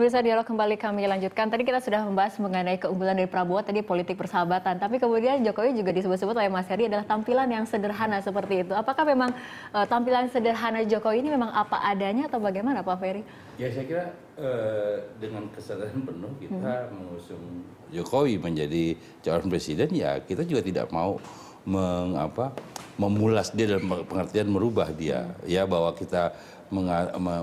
bisa dialog kembali kami lanjutkan. Tadi kita sudah membahas mengenai keunggulan dari Prabowo tadi politik persahabatan. Tapi kemudian Jokowi juga disebut-sebut oleh Mas Heri adalah tampilan yang sederhana seperti itu. Apakah memang uh, tampilan sederhana Jokowi ini memang apa adanya atau bagaimana Pak Ferry? Ya saya kira uh, dengan kesadaran penuh kita hmm. mengusung Jokowi menjadi calon presiden ya kita juga tidak mau mengapa memulas dia dalam pengertian merubah dia ya bahwa kita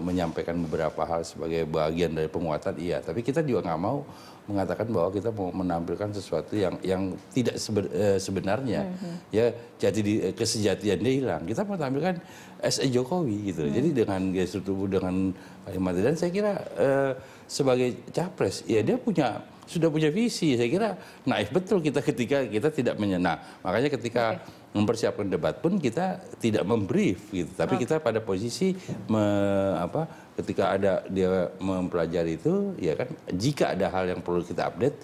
menyampaikan beberapa hal sebagai bagian dari penguatan iya tapi kita juga nggak mau mengatakan bahwa kita mau menampilkan sesuatu yang yang tidak eh, sebenarnya mm -hmm. ya jadi di, eh, kesejatian dia hilang kita menampilkan SE Jokowi gitu mm -hmm. jadi dengan gestur tubuh dengan kalimat dan saya kira eh, sebagai capres ya dia punya sudah punya visi. Saya kira naif betul kita ketika kita tidak menyena. Makanya ketika okay. mempersiapkan debat pun kita tidak membrief gitu. Tapi okay. kita pada posisi me, apa ketika ada dia mempelajari itu ya kan jika ada hal yang perlu kita update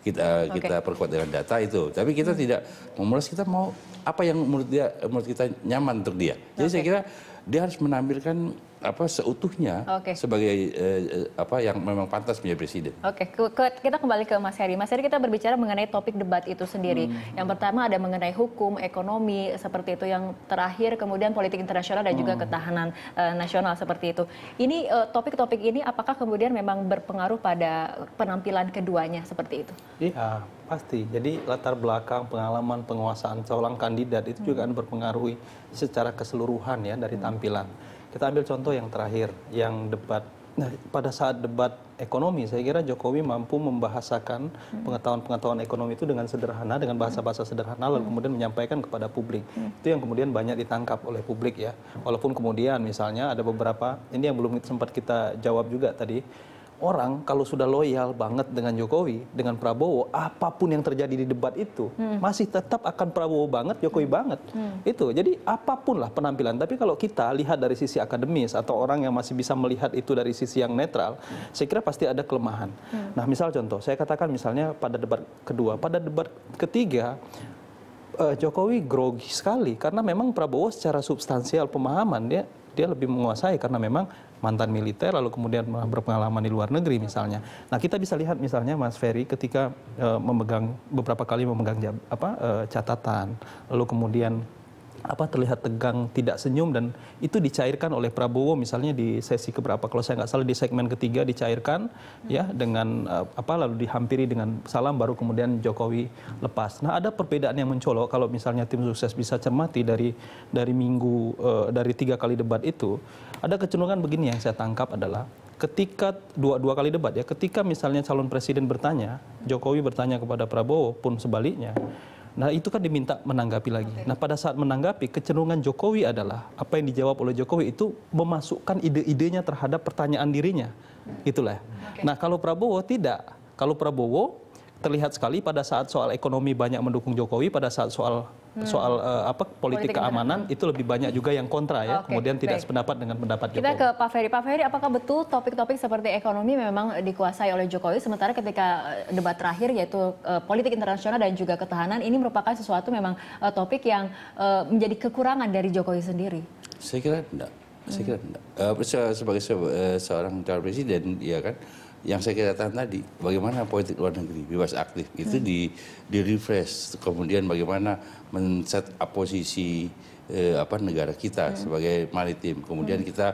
kita okay. kita perkuat dengan data itu. Tapi kita hmm. tidak memulas kita mau apa yang menurut dia menurut kita nyaman untuk dia. Jadi okay. saya kira dia harus menampilkan apa seutuhnya okay. sebagai eh, eh, apa yang memang pantas menjadi presiden. Oke, okay. kita kembali ke Mas Heri. Mas Heri kita berbicara mengenai topik debat itu sendiri. Hmm. Yang pertama ada mengenai hukum, ekonomi seperti itu. Yang terakhir kemudian politik internasional dan hmm. juga ketahanan eh, nasional seperti itu. Ini topik eh, topik-topik ini apakah kemudian memang berpengaruh pada penampilan keduanya seperti itu? Iya, pasti. Jadi latar belakang pengalaman penguasaan seorang kandidat itu hmm. juga akan berpengaruhi secara keseluruhan ya dari hmm. tampilan. Kita ambil contoh yang terakhir, yang debat. Nah, pada saat debat ekonomi, saya kira Jokowi mampu membahasakan hmm. pengetahuan-pengetahuan ekonomi itu dengan sederhana, dengan bahasa-bahasa sederhana, lalu hmm. kemudian menyampaikan kepada publik. Hmm. Itu yang kemudian banyak ditangkap oleh publik ya. Walaupun kemudian misalnya ada beberapa, ini yang belum sempat kita jawab juga tadi, orang kalau sudah loyal banget dengan Jokowi, dengan Prabowo, apapun yang terjadi di debat itu hmm. masih tetap akan Prabowo banget, Jokowi hmm. banget. Hmm. Itu. Jadi apapun lah penampilan. Tapi kalau kita lihat dari sisi akademis atau orang yang masih bisa melihat itu dari sisi yang netral, hmm. saya kira pasti ada kelemahan. Hmm. Nah, misal contoh, saya katakan misalnya pada debat kedua, pada debat ketiga uh, Jokowi grogi sekali karena memang Prabowo secara substansial pemahaman dia dia lebih menguasai karena memang mantan militer lalu kemudian berpengalaman di luar negeri misalnya. Nah kita bisa lihat misalnya Mas Ferry ketika uh, memegang beberapa kali memegang jab, apa uh, catatan lalu kemudian apa terlihat tegang, tidak senyum dan itu dicairkan oleh Prabowo misalnya di sesi keberapa kalau saya nggak salah di segmen ketiga dicairkan hmm. ya dengan eh, apa lalu dihampiri dengan salam baru kemudian Jokowi lepas. Nah, ada perbedaan yang mencolok kalau misalnya tim sukses bisa cermati dari dari minggu uh, dari tiga kali debat itu ada kecenderungan begini yang saya tangkap adalah ketika dua dua kali debat ya ketika misalnya calon presiden bertanya Jokowi bertanya kepada Prabowo pun sebaliknya Nah itu kan diminta menanggapi lagi. Nah pada saat menanggapi kecenderungan Jokowi adalah apa yang dijawab oleh Jokowi itu memasukkan ide-idenya terhadap pertanyaan dirinya, itulah. Okay. Nah kalau Prabowo tidak, kalau Prabowo terlihat sekali pada saat soal ekonomi banyak mendukung Jokowi, pada saat soal soal hmm. eh, apa politik keamanan itu lebih banyak juga yang kontra ya. Kemudian tidak sependapat dengan pendapat Jokowi. Kita ke Pak Ferry. Pak Ferry, apakah betul topik-topik seperti ekonomi memang dikuasai oleh Jokowi sementara ketika eh, debat terakhir yaitu eh, politik internasional dan juga ketahanan ini merupakan sesuatu memang topik yang menjadi kekurangan dari Jokowi sendiri? Saya kira tidak. Saya kira hmm. tidak. sebagai seorang calon presiden, ya kan yang saya katakan tadi, bagaimana politik luar negeri bebas aktif itu hmm. di di refresh, kemudian bagaimana men-set posisi eh, apa negara kita hmm. sebagai maritim, kemudian hmm. kita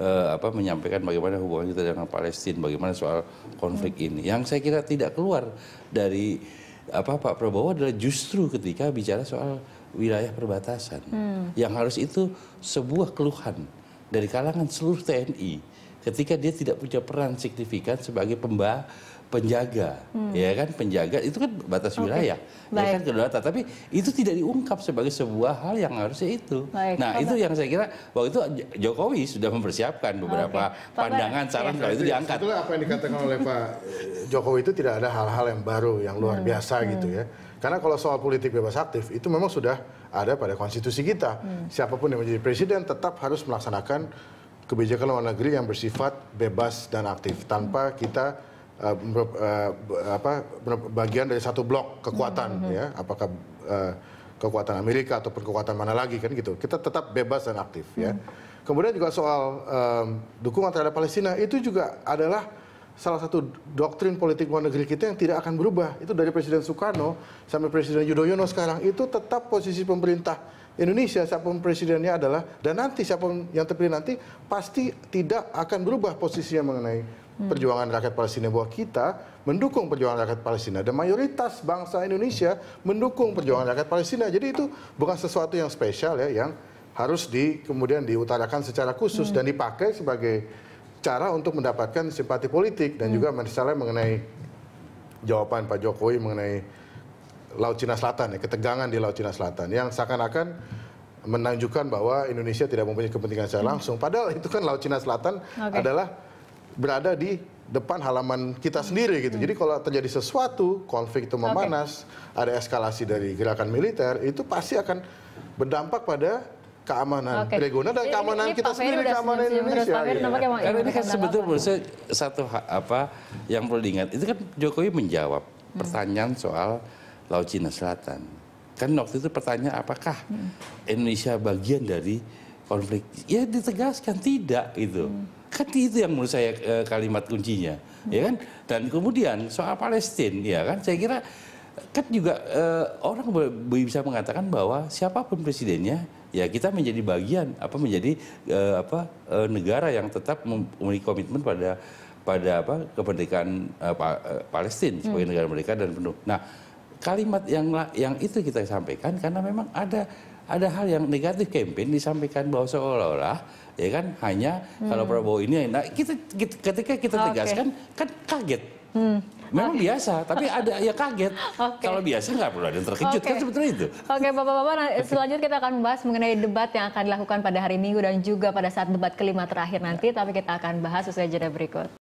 eh, apa menyampaikan bagaimana hubungan kita dengan Palestina, bagaimana soal konflik hmm. ini, yang saya kira tidak keluar dari apa Pak Prabowo adalah justru ketika bicara soal wilayah perbatasan, hmm. yang harus itu sebuah keluhan dari kalangan seluruh TNI ketika dia tidak punya peran signifikan sebagai pemba penjaga hmm. ya kan penjaga itu kan batas okay. wilayah ya Baik. ya kan kedaulatan tapi itu tidak diungkap sebagai sebuah hal yang harusnya itu Baik. nah Pak itu yang saya kira waktu itu Jokowi sudah mempersiapkan beberapa okay. pandangan saran ya. kalau itu diangkat itu apa yang dikatakan oleh Pak Jokowi itu tidak ada hal-hal yang baru yang luar hmm. biasa hmm. gitu ya karena kalau soal politik bebas aktif itu memang sudah ada pada konstitusi kita hmm. siapapun yang menjadi presiden tetap harus melaksanakan kebijakan luar negeri yang bersifat bebas dan aktif tanpa kita uh, uh, apa bagian dari satu blok kekuatan mm -hmm. ya apakah uh, kekuatan Amerika ataupun kekuatan mana lagi kan gitu kita tetap bebas dan aktif mm -hmm. ya kemudian juga soal um, dukungan terhadap Palestina itu juga adalah salah satu doktrin politik luar negeri kita yang tidak akan berubah itu dari Presiden Soekarno sampai Presiden Yudhoyono sekarang itu tetap posisi pemerintah Indonesia siapapun presidennya adalah dan nanti siapapun yang terpilih nanti pasti tidak akan berubah posisinya mengenai hmm. perjuangan rakyat Palestina bahwa kita mendukung perjuangan rakyat Palestina dan mayoritas bangsa Indonesia mendukung perjuangan rakyat Palestina. Jadi itu bukan sesuatu yang spesial ya yang harus di kemudian diutarakan secara khusus hmm. dan dipakai sebagai cara untuk mendapatkan simpati politik dan hmm. juga misalnya mengenai jawaban Pak Jokowi mengenai Laut Cina Selatan ya, ketegangan di Laut Cina Selatan yang seakan-akan menunjukkan bahwa Indonesia tidak mempunyai kepentingan secara langsung. Padahal itu kan Laut Cina Selatan okay. adalah berada di depan halaman kita sendiri gitu. Hmm. Jadi kalau terjadi sesuatu, konflik itu memanas, okay. ada eskalasi dari gerakan militer, itu pasti akan berdampak pada keamanan okay. regional dan keamanan ini, ini, kita sendiri, keamanan Indonesia. Pak Ya. Karena ini kan sebetulnya menurut saya satu apa yang perlu diingat, itu kan Jokowi menjawab hmm. pertanyaan soal Laut Cina Selatan. Kan waktu itu pertanyaan apakah hmm. Indonesia bagian dari konflik? Ya ditegaskan tidak itu. Hmm. Kan itu yang menurut saya e, kalimat kuncinya, hmm. ya kan? Dan kemudian soal Palestina, ya kan? Saya kira kan juga e, orang bisa mengatakan bahwa siapapun presidennya ya kita menjadi bagian apa menjadi e, apa e, negara yang tetap memiliki komitmen pada pada apa kemerdekaan e, pa, e, Palestina sebagai hmm. negara mereka dan penuh. Nah, kalimat yang yang itu kita sampaikan karena memang ada ada hal yang negatif campaign disampaikan bahwa seolah-olah ya kan hanya hmm. kalau Prabowo ini nah kita, kita ketika kita tegaskan kan kaget hmm. Memang okay. biasa, tapi ada ya kaget. Okay. Kalau biasa nggak perlu ada yang terkejut okay. kan sebetulnya itu. Oke, okay, bapak-bapak. Nah, selanjutnya kita akan membahas mengenai debat yang akan dilakukan pada hari Minggu dan juga pada saat debat kelima terakhir nanti. Tapi kita akan bahas usai jeda berikut.